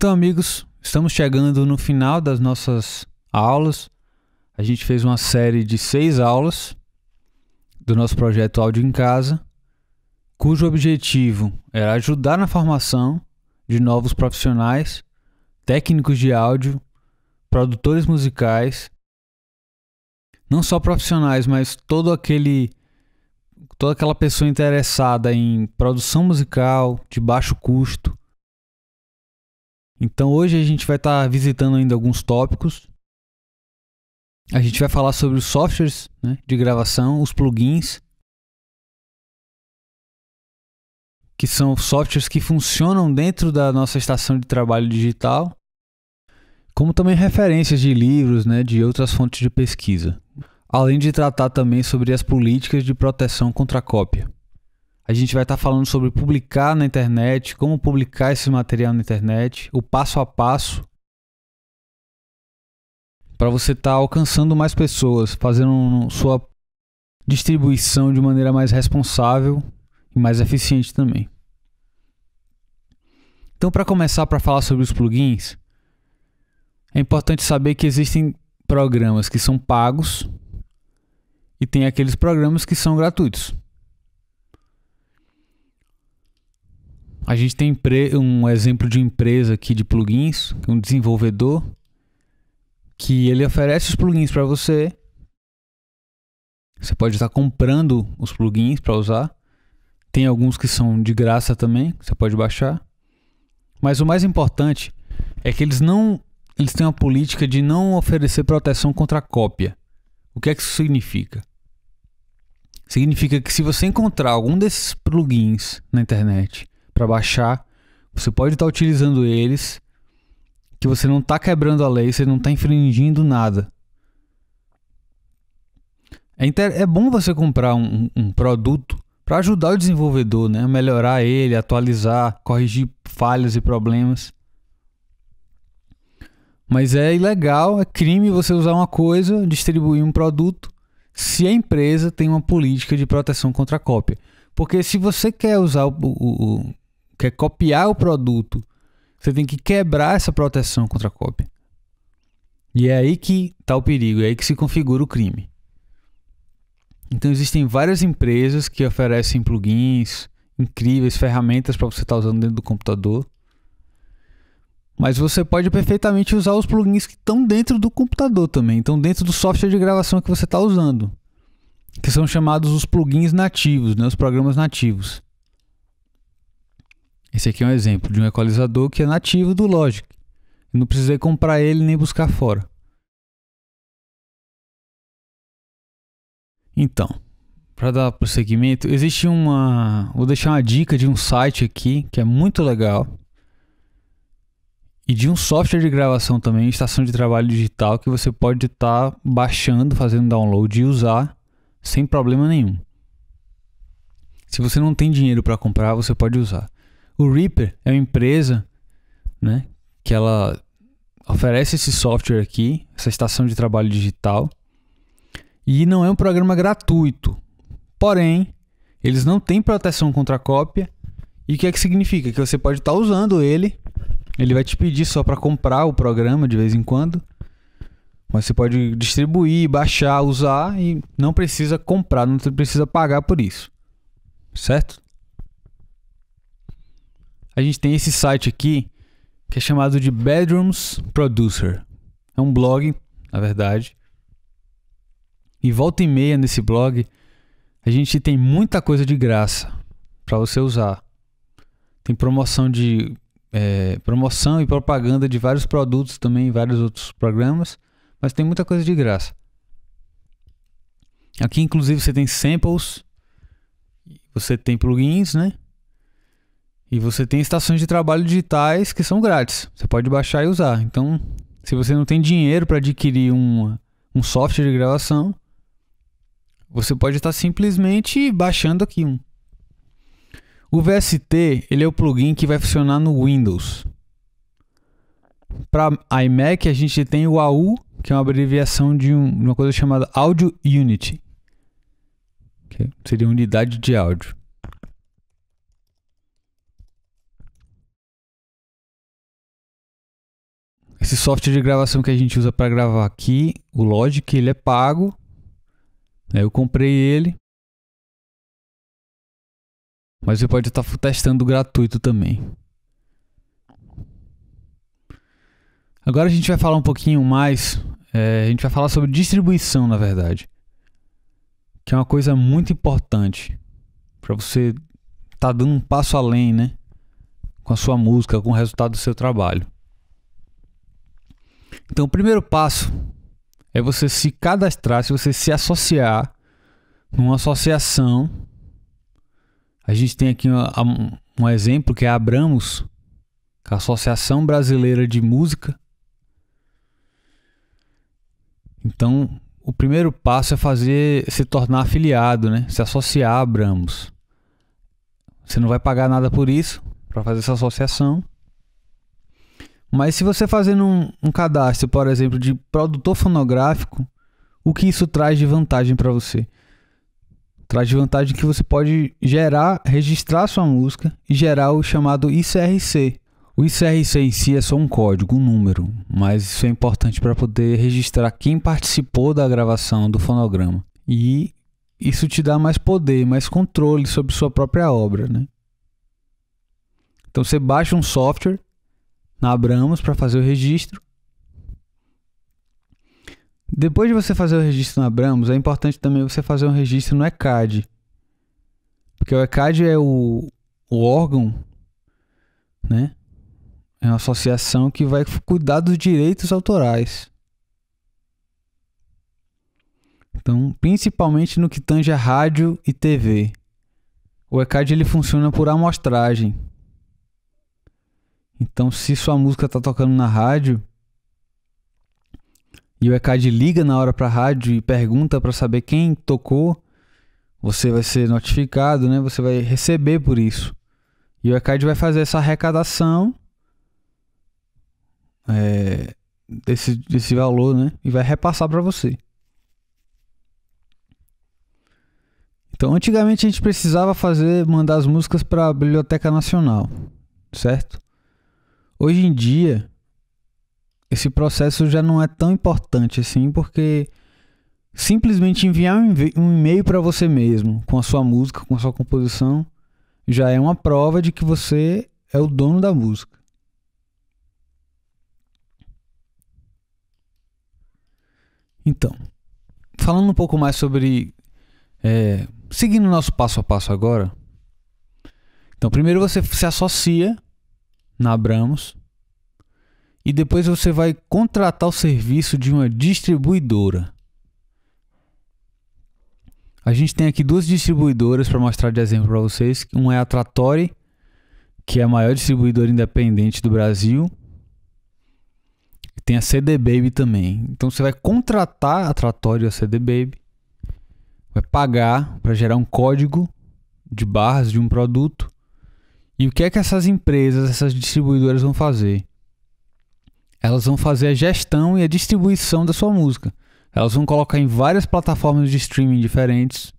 Então, amigos, estamos chegando no final das nossas aulas. A gente fez uma série de seis aulas do nosso projeto Áudio em Casa, cujo objetivo era ajudar na formação de novos profissionais, técnicos de áudio, produtores musicais, não só profissionais, mas todo aquele toda aquela pessoa interessada em produção musical de baixo custo, então hoje a gente vai estar tá visitando ainda alguns tópicos. A gente vai falar sobre os softwares né, de gravação, os plugins, que são softwares que funcionam dentro da nossa estação de trabalho digital, como também referências de livros, né, de outras fontes de pesquisa. Além de tratar também sobre as políticas de proteção contra a cópia. A gente vai estar tá falando sobre publicar na internet, como publicar esse material na internet, o passo a passo para você estar tá alcançando mais pessoas, fazendo sua distribuição de maneira mais responsável e mais eficiente também. Então, para começar para falar sobre os plugins, é importante saber que existem programas que são pagos e tem aqueles programas que são gratuitos. A gente tem um exemplo de empresa aqui de plugins, um desenvolvedor que ele oferece os plugins para você. Você pode estar comprando os plugins para usar. Tem alguns que são de graça também, você pode baixar. Mas o mais importante é que eles não eles têm uma política de não oferecer proteção contra cópia. O que é que isso significa? Significa que se você encontrar algum desses plugins na internet para baixar. Você pode estar tá utilizando eles, que você não está quebrando a lei, você não está infringindo nada. É, inter... é bom você comprar um, um produto para ajudar o desenvolvedor, né? melhorar ele, atualizar, corrigir falhas e problemas. Mas é ilegal, é crime você usar uma coisa, distribuir um produto, se a empresa tem uma política de proteção contra a cópia. Porque se você quer usar o, o, quer copiar o produto, você tem que quebrar essa proteção contra a cópia. E é aí que está o perigo, é aí que se configura o crime. Então existem várias empresas que oferecem plugins, incríveis ferramentas para você estar tá usando dentro do computador. Mas você pode perfeitamente usar os plugins que estão dentro do computador também, estão dentro do software de gravação que você está usando, que são chamados os plugins nativos, né, os programas nativos. Esse aqui é um exemplo de um equalizador que é nativo do Logic. Não precisei comprar ele nem buscar fora. Então, para dar prosseguimento, existe uma. Vou deixar uma dica de um site aqui que é muito legal. E de um software de gravação também, estação de trabalho digital, que você pode estar tá baixando, fazendo download e usar sem problema nenhum. Se você não tem dinheiro para comprar, você pode usar. O Reaper é uma empresa, né, que ela oferece esse software aqui, essa estação de trabalho digital, e não é um programa gratuito. Porém, eles não têm proteção contra cópia. E o que é que significa? Que você pode estar tá usando ele, ele vai te pedir só para comprar o programa de vez em quando. Mas você pode distribuir, baixar, usar e não precisa comprar, não precisa pagar por isso. Certo? a gente tem esse site aqui que é chamado de Bedrooms Producer. É um blog, na verdade. E volta e meia nesse blog, a gente tem muita coisa de graça para você usar. Tem promoção de é, promoção e propaganda de vários produtos também, vários outros programas, mas tem muita coisa de graça. Aqui inclusive você tem samples, você tem plugins, né? E você tem estações de trabalho digitais que são grátis. Você pode baixar e usar. Então, se você não tem dinheiro para adquirir um, um software de gravação, você pode estar simplesmente baixando aqui um. O VST ele é o plugin que vai funcionar no Windows. Para iMac a gente tem o AU, que é uma abreviação de, um, uma coisa chamada Audio Unity, que seria unidade de áudio. Esse software de gravação que a gente usa para gravar aqui, o Logic, ele é pago. Eu comprei ele. Mas você pode estar tá testando gratuito também. Agora a gente vai falar um pouquinho mais. É, a gente vai falar sobre distribuição, na verdade. Que é uma coisa muito importante. Para você estar tá dando um passo além, né? Com a sua música, com o resultado do seu trabalho. Então, o primeiro passo é você se cadastrar, se você se associar numa associação. A gente tem aqui um, exemplo que é a Abramos, a Associação Brasileira de Música. Então, o primeiro passo é fazer se tornar afiliado, né? Se associar a Abramos. Você não vai pagar nada por isso para fazer essa associação. Mas se você fazendo um, um cadastro, por exemplo, de produtor fonográfico, o que isso traz de vantagem para você? Traz de vantagem que você pode gerar, registrar sua música e gerar o chamado ICRC. O ICRC em si é só um código, um número, mas isso é importante para poder registrar quem participou da gravação do fonograma. E isso te dá mais poder, mais controle sobre sua própria obra, né? Então você baixa um software na Abramos para fazer o registro. Depois de você fazer o registro na Abramos, é importante também você fazer um registro no ECAD. Porque o ECAD é o, o órgão, né? É uma associação que vai cuidar dos direitos autorais. Então, principalmente no que tange a rádio e TV. O ECAD ele funciona por amostragem. Então, se sua música tá tocando na rádio e o ECAD liga na hora para a rádio e pergunta para saber quem tocou, você vai ser notificado, né? Você vai receber por isso. E o ECAD vai fazer essa arrecadação é, desse, desse valor, né? E vai repassar para você. Então, antigamente a gente precisava fazer mandar as músicas para a Biblioteca Nacional, certo? Hoje em dia, esse processo já não é tão importante assim, porque simplesmente enviar um e-mail para você mesmo, com a sua música, com a sua composição, já é uma prova de que você é o dono da música. Então, falando um pouco mais sobre. É, seguindo o nosso passo a passo agora. Então, primeiro você se associa na Abramos e depois você vai contratar o serviço de uma distribuidora. A gente tem aqui duas distribuidoras para mostrar de exemplo para vocês. Uma é a Trattori, que é a maior distribuidora independente do Brasil. Tem a CD Baby também. Então você vai contratar a Trattori e a CD Baby, vai pagar para gerar um código de barras de um produto e o que é que essas empresas, essas distribuidoras vão fazer? Elas vão fazer a gestão e a distribuição da sua música. Elas vão colocar em várias plataformas de streaming diferentes,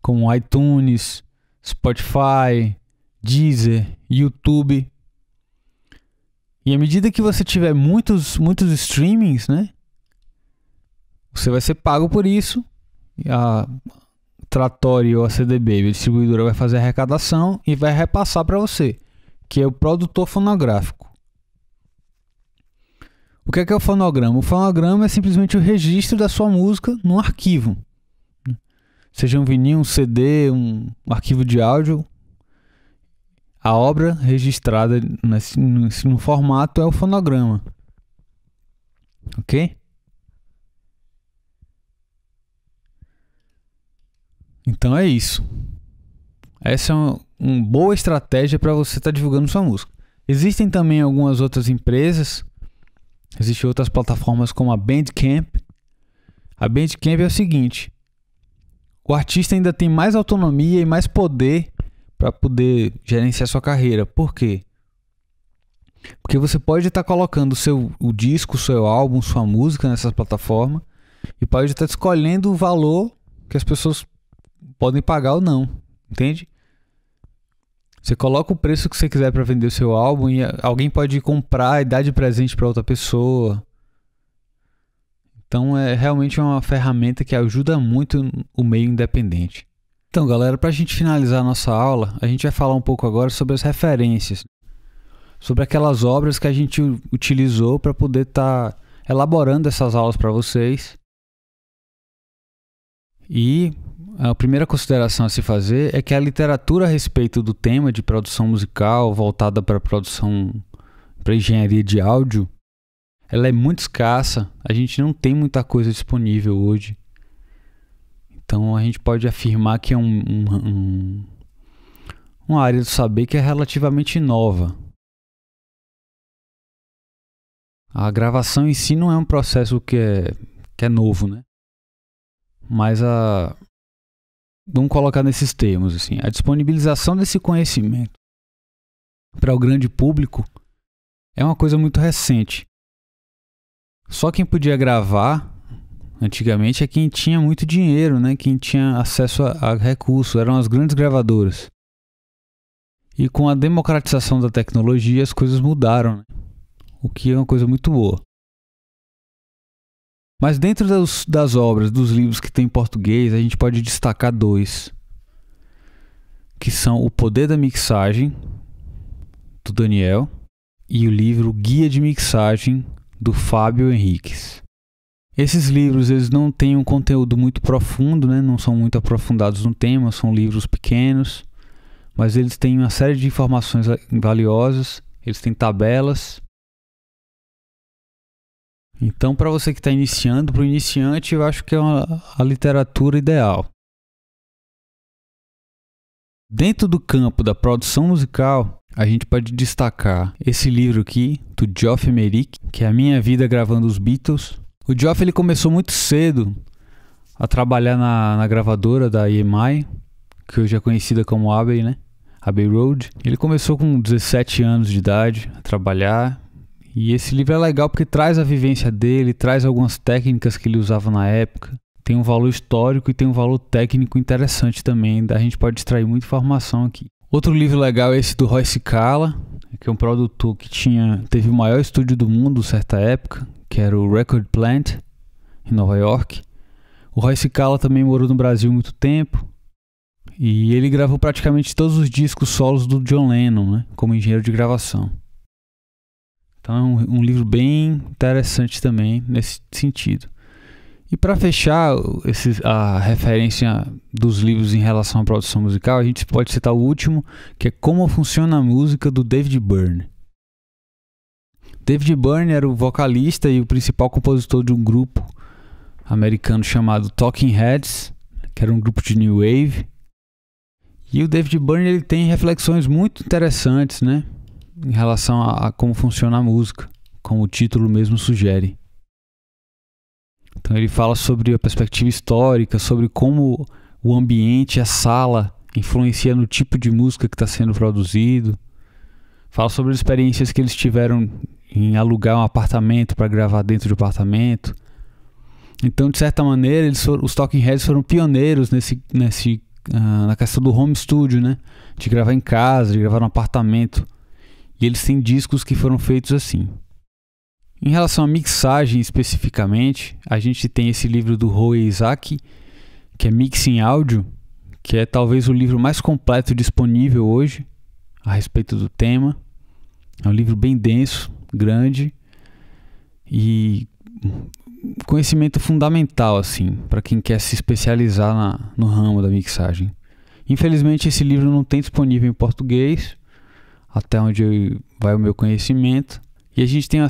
como iTunes, Spotify, Deezer, YouTube. E à medida que você tiver muitos, muitos streamings, né? Você vai ser pago por isso. A, Tratório ou a CD Baby, distribuidora vai fazer a arrecadação e vai repassar para você, que é o produtor fonográfico. O que é, que é o fonograma? O fonograma é simplesmente o registro da sua música num arquivo. Né? Seja um vinil, um CD, um, arquivo de áudio. A obra registrada nesse, nesse, no formato é o fonograma. Ok? Então é isso. Essa é uma, uma boa estratégia para você estar tá divulgando sua música. Existem também algumas outras empresas, existem outras plataformas como a Bandcamp. A Bandcamp é o seguinte: o artista ainda tem mais autonomia e mais poder para poder gerenciar sua carreira. Por quê? Porque você pode estar tá colocando seu, o disco, seu álbum, sua música nessa plataforma e pode estar tá escolhendo o valor que as pessoas podem pagar ou não, entende? Você coloca o preço que você quiser para vender o seu álbum e alguém pode comprar e dar de presente para outra pessoa. Então é realmente uma ferramenta que ajuda muito o meio independente. Então, galera, para a gente finalizar a nossa aula, a gente vai falar um pouco agora sobre as referências, sobre aquelas obras que a gente utilizou para poder estar tá elaborando essas aulas para vocês. E a primeira consideração a se fazer é que a literatura a respeito do tema de produção musical voltada para produção para engenharia de áudio, ela é muito escassa. A gente não tem muita coisa disponível hoje. Então a gente pode afirmar que é um, um, um uma área do saber que é relativamente nova. A gravação em si não é um processo que é, que é novo, né? Mas a, vamos colocar nesses termos assim, a disponibilização desse conhecimento para o grande público é uma coisa muito recente. Só quem podia gravar antigamente é quem tinha muito dinheiro, né? Quem tinha acesso a, a recursos, eram as grandes gravadoras. E com a democratização da tecnologia as coisas mudaram, né? o que é uma coisa muito boa. Mas dentro das, das obras, dos livros que tem em português, a gente pode destacar dois. Que são O Poder da Mixagem, do Daniel, e o livro Guia de Mixagem, do Fábio Henriques. Esses livros eles não têm um conteúdo muito profundo, né? não são muito aprofundados no tema, são livros pequenos, mas eles têm uma série de informações valiosas, eles têm tabelas então, para você que está iniciando, para o iniciante, eu acho que é uma, a literatura ideal. Dentro do campo da produção musical, a gente pode destacar esse livro aqui, do Geoff Emerick, que é A Minha Vida Gravando os Beatles. O Geoff ele começou muito cedo a trabalhar na, na gravadora da EMI, que hoje é conhecida como Abbey, né? Abbey Road. Ele começou com 17 anos de idade a trabalhar e esse livro é legal porque traz a vivência dele, traz algumas técnicas que ele usava na época. Tem um valor histórico e tem um valor técnico interessante também. A gente pode extrair muita informação aqui. Outro livro legal é esse do Roy Cicala, que é um produtor que tinha, teve o maior estúdio do mundo certa época, que era o Record Plant, em Nova York. O Roy Cicala também morou no Brasil muito tempo. E ele gravou praticamente todos os discos solos do John Lennon, né, como engenheiro de gravação. Então é um, um livro bem interessante também nesse sentido. E para fechar esses, a referência dos livros em relação à produção musical, a gente pode citar o último, que é Como Funciona a Música, do David Byrne. David Byrne era o vocalista e o principal compositor de um grupo americano chamado Talking Heads, que era um grupo de new wave. E o David Byrne ele tem reflexões muito interessantes, né? em relação a, a como funciona a música, como o título mesmo sugere. Então ele fala sobre a perspectiva histórica, sobre como o ambiente, a sala, influencia no tipo de música que está sendo produzido. Fala sobre as experiências que eles tiveram em alugar um apartamento para gravar dentro de um apartamento. Então, de certa maneira, eles foram, os Talking Heads foram pioneiros nesse, nesse, uh, na questão do home studio, né? De gravar em casa, de gravar no apartamento. E eles têm discos que foram feitos assim. Em relação à mixagem especificamente, a gente tem esse livro do Roy Isaac, que é Mixing Áudio, que é talvez o livro mais completo disponível hoje a respeito do tema. É um livro bem denso, grande e conhecimento fundamental assim para quem quer se especializar na, no ramo da mixagem. Infelizmente esse livro não tem disponível em português, até onde vai o meu conhecimento. E a gente tem,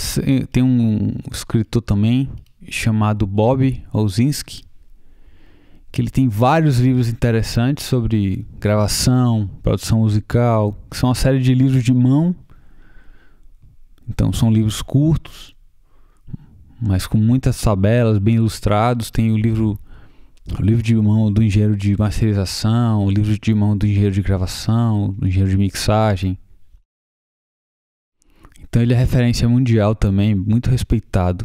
tem um escritor também chamado Bob Olzinski, que ele tem vários livros interessantes sobre gravação, produção musical, que são uma série de livros de mão. Então são livros curtos, mas com muitas tabelas, bem ilustrados. Tem o livro o livro de mão do engenheiro de masterização, o livro de mão do engenheiro de gravação, do engenheiro de mixagem, então ele é referência mundial também, muito respeitado.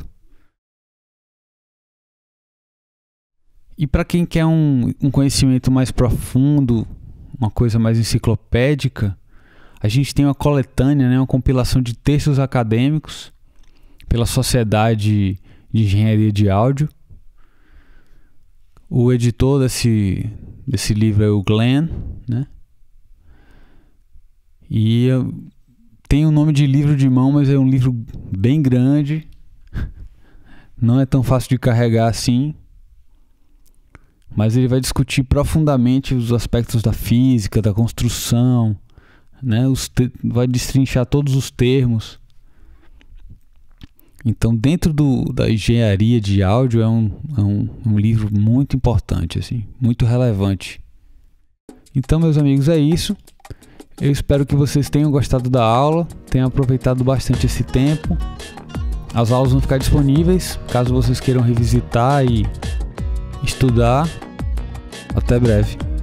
E para quem quer um, um, conhecimento mais profundo, uma coisa mais enciclopédica, a gente tem uma coletânea, né, uma compilação de textos acadêmicos pela Sociedade de Engenharia de Áudio. O editor desse, desse livro é o Glenn, né? E tem o um nome de livro de mão, mas é um livro bem grande. Não é tão fácil de carregar assim. Mas ele vai discutir profundamente os aspectos da física, da construção, né? vai destrinchar todos os termos. Então, dentro do, da engenharia de áudio, é um, é um, um livro muito importante, assim, muito relevante. Então, meus amigos, é isso. Eu espero que vocês tenham gostado da aula, tenham aproveitado bastante esse tempo. As aulas vão ficar disponíveis caso vocês queiram revisitar e estudar. Até breve.